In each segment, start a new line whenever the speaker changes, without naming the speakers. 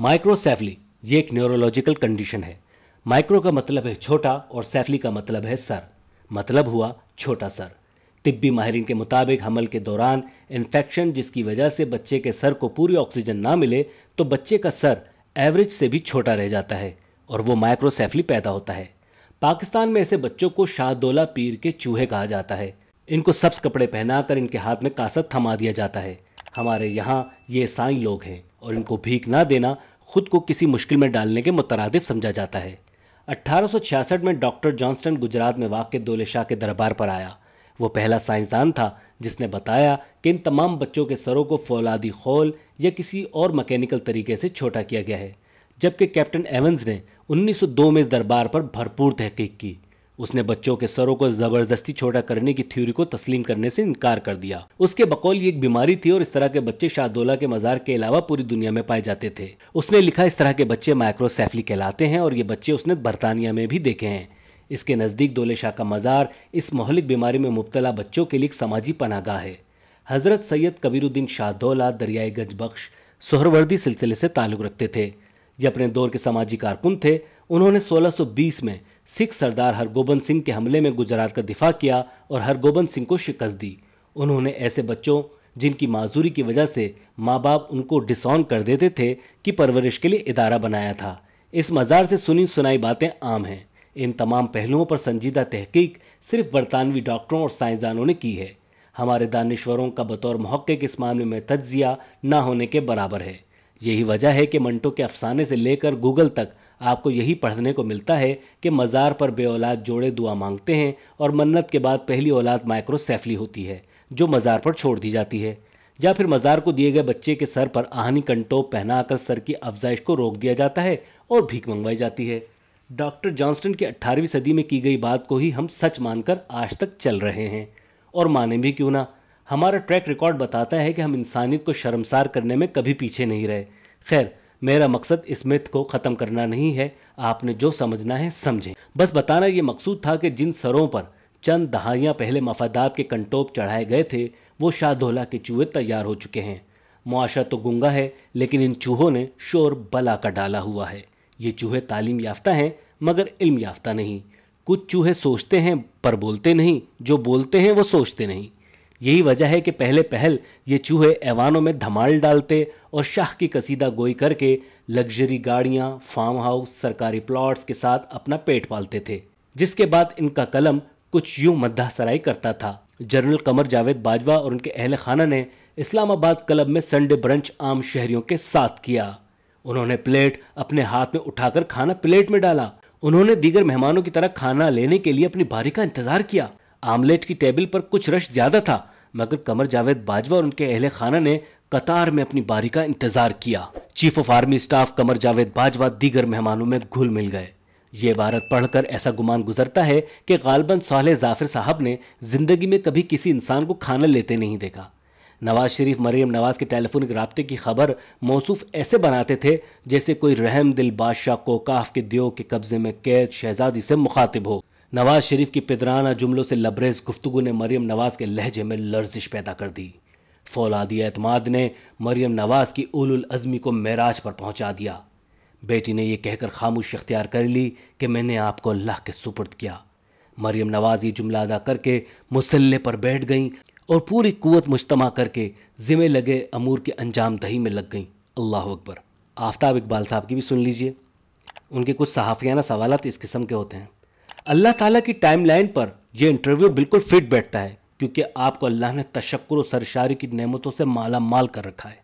microcephaly ये एक neurological condition है माइक्रो का मतलब है छोटा और सेफली का मतलब है सर मतलब हुआ छोटा सर तिब्बी माहरीन के मुताबिक हमल के दौरान इन्फेक्शन जिसकी वजह से बच्चे के सर को पूरी ऑक्सीजन ना मिले तो बच्चे का सर एवरेज से भी छोटा रह जाता है और वो माइक्रोसेफली पैदा होता है पाकिस्तान में ऐसे बच्चों को शाहदोला पीर के चूहे कहा जाता है इनको सब्स कपड़े पहनाकर इनके हाथ में कासत थमा दिया जाता है हमारे यहाँ ये साई लोग हैं और इनको भीख ना देना खुद को किसी मुश्किल में डालने के मुतरद समझा जाता है 1866 में डॉक्टर जॉन्स्टन गुजरात में वाक़ दोले शाह के दरबार पर आया वो पहला साइंसदान था जिसने बताया कि इन तमाम बच्चों के सरों को फौलादी खोल या किसी और मैकेनिकल तरीके से छोटा किया गया है जबकि कैप्टन एवंस ने 1902 में इस दरबार पर भरपूर तहकीक की उसने बच्चों के सरों को जबरदस्ती छोटा करने की थ्योरी को तस्लीम करने से इनकार कर दिया उसके बकौल ये एक बीमारी थी और इस तरह के बच्चे शाहदोला के मजार के अलावा पूरी दुनिया में पाए जाते थे उसने लिखा इस तरह के बच्चे माइक्रोसेफली कहलाते हैं और ये बच्चे उसने बरतानिया में भी देखे हैं इसके नज़दीक दोले शाह का मज़ार इस मोहलिक बीमारी में मुबतला बच्चों के लिए एक समाजी पनागाह है हज़रत सैयद कबीरुद्दीन शाहदौला दरियाए गजबख्श सोहरवर्दी सिलसिले से ताल्लुक़ रखते थे ये अपने दौर के समाजी कारकुन थे उन्होंने 1620 में सिख सरदार हरगोबंद सिंह के हमले में गुजरात का दिफा किया और हरगोबंद सिंह को शिकस्त दी उन्होंने ऐसे बच्चों जिनकी माजूरी की वजह से माँ बाप उनको डिसऑन कर देते थे कि परवरिश के लिए इदारा बनाया था इस मज़ार से सुनी सुनाई बातें आम हैं इन तमाम पहलुओं पर संजीदा तहकीक सिर्फ बरतानवी डॉक्टरों और साइंसदानों ने की है हमारे दानश्वरों का बतौर महक्के के इस मामले में तज्जिया ना होने के बराबर है यही वजह है कि मंटो के अफसाने से लेकर गूगल तक आपको यही पढ़ने को मिलता है कि मज़ार पर बे औलाद जोड़े दुआ मांगते हैं और मन्नत के बाद पहली औलाद माइक्रोसेफली होती है जो मज़ार पर छोड़ दी जाती है या फिर मज़ार को दिए गए बच्चे के सर पर आहनी कंटोप पहनाकर सर की अफजाइश को रोक दिया जाता है और भीख मंगवाई जाती है डॉक्टर जॉन्स्टन की 18वीं सदी में की गई बात को ही हम सच मानकर आज तक चल रहे हैं और माने भी क्यों ना हमारा ट्रैक रिकॉर्ड बताता है कि हम इंसानियत को शर्मसार करने में कभी पीछे नहीं रहे खैर मेरा मकसद इस मिथ को ख़त्म करना नहीं है आपने जो समझना है समझें बस बताना ये मकसूद था कि जिन सरों पर चंद दहाइयाँ पहले मफादात के कंटोप चढ़ाए गए थे वो शाहधोला के चूहे तैयार हो चुके हैं मुआशा तो गंगा है लेकिन इन चूहों ने शोर बला का डाला हुआ है ये चूहे तालीम याफ्ता हैं मगर इल्म याफ्ता नहीं कुछ चूहे सोचते हैं पर बोलते नहीं जो बोलते हैं वो सोचते नहीं यही वजह है कि पहले पहल ये चूहे ऐवानों में धमाल डालते और शाह की कसीदा गोई करके लग्जरी गाड़ियाँ फार्म हाउस सरकारी प्लॉट्स के साथ अपना पेट पालते थे जिसके बाद इनका कलम कुछ यूं मद्दा सराई करता था जनरल कमर जावेद बाजवा और उनके अहल खाना ने इस्लामाबाद क्लब में संडे ब्रंच आम शहरियों के साथ किया उन्होंने प्लेट अपने हाथ में उठाकर खाना प्लेट में डाला उन्होंने दीगर मेहमानों की तरह खाना लेने के लिए अपनी बारी का इंतजार किया आमलेट की टेबल पर कुछ रश ज़्यादा था मगर कमर जावेद बाजवा और उनके अहल खाना ने कतार में अपनी बारी का इंतजार किया chief of army staff Qamar Javed Bajwa दीगर मेहमानों में घुल मिल गए ये इबारत पढ़कर ऐसा गुमान गुजरता है कि गालबन साल जाफिर साहब ने ज़िंदगी में कभी किसी इंसान को खाना लेते नहीं देखा नवाज शरीफ मरियम नवाज के टेलीफोनिक रबते की खबर मौसू ऐसे बनाते थे जैसे कोई रहम दिल बादशाह कोकाफ के दियो के कब्ज़े में कैद शहजादी से मुखातिब हो नवाज शरीफ की पिदराना जुमलों से लबरेज गुफ्तु ने मरियम नवाज के लहजे में लर्जिश पैदा कर दी फौलादी एतमाद ने मरियम नवाज की उलुल अज़मी को मेराज पर पहुंचा दिया बेटी ने यह कह कहकर खामोश इख्तियार कर ली कि मैंने आपको अल्लाह के सुपुर्द किया मरियम नवाज ये जुमला अदा करके मुसल्ले पर बैठ गईं और पूरी कुत मुजतमा करके ज़िमे लगे अमूर के अंजाम दही में लग गईं अल्लाह अकबर आफ्ताब इकबाल साहब की भी सुन लीजिए उनके कुछ सहाफ़ियाना सवालत इस किस्म के होते हैं अल्लाह ताला की टाइमलाइन पर यह इंटरव्यू बिल्कुल फिट बैठता है क्योंकि आपको अल्लाह ने तशक्र और सरशारी की नेमतों से माला माल कर रखा है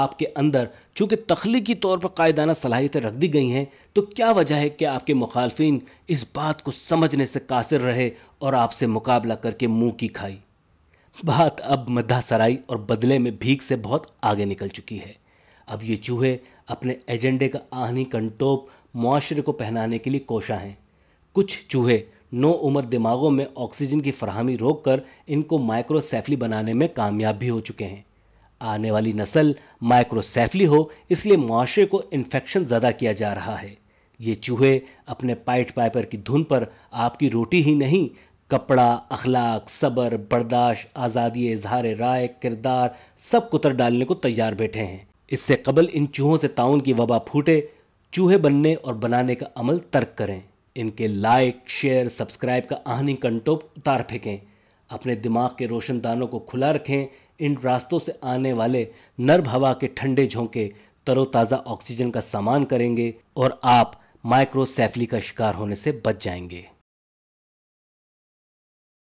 आपके अंदर चूँकि तख्लीकी तौर पर कायदाना सलाहियतें रख दी गई हैं तो क्या वजह है कि आपके मुखालफन इस बात को समझने से कासिर रहे और आपसे मुकाबला करके मुँह की खाई बात अब मद्दा सराई और बदले में भीख से बहुत आगे निकल चुकी है अब ये चूहे अपने एजेंडे का आहनी कंटोप मुआरे को पहनाने के लिए कोशा हैं कुछ चूहे नो उम्र दिमागों में ऑक्सीजन की फरहमी रोककर इनको माइक्रोसेफली बनाने में कामयाब भी हो चुके हैं आने वाली नस्ल माइक्रोसेफली हो इसलिए मुआरे को इन्फेक्शन ज़्यादा किया जा रहा है ये चूहे अपने पाइट पाइपर की धुन पर आपकी रोटी ही नहीं कपड़ा अखलाक सब्र बर्दाश्त आज़ादी इजहार राय किरदार सब कुतर डालने को तैयार बैठे हैं इससे कबल इन चूहों से ताउन की वबा फूटे चूहे बनने और बनाने का अमल तर्क करें इनके लाइक शेयर सब्सक्राइब का आहनी कंटो उतार फेंकें अपने दिमाग के रोशनदानों को खुला रखें इन रास्तों से आने वाले नर्व हवा के ठंडे झोंके तरोताज़ा ऑक्सीजन का सामान करेंगे और आप माइक्रोसेफली का शिकार होने से बच जाएंगे